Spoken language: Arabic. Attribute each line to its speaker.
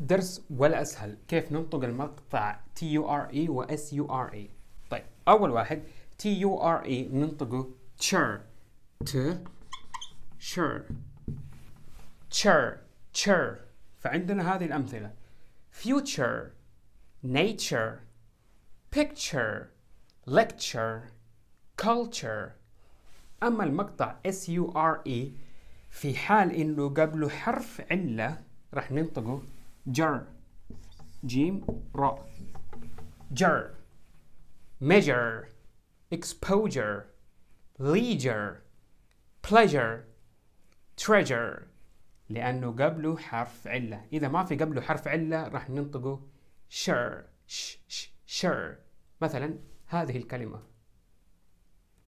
Speaker 1: درس والأسهل كيف ننطق المقطع TURE و SURE طيب أول واحد TURE ننطقه تشر ت شر تشر تشر فعندنا هذه الأمثلة future nature picture lecture culture أما المقطع SURE في حال إنه قبله حرف علة راح ننطقه جر جيم را جر measure exposure leisure pleasure treasure لأنه قبله حرف علة إذا ما في قبله حرف علة راح ننطقه شر ش ش شر مثلا هذه الكلمة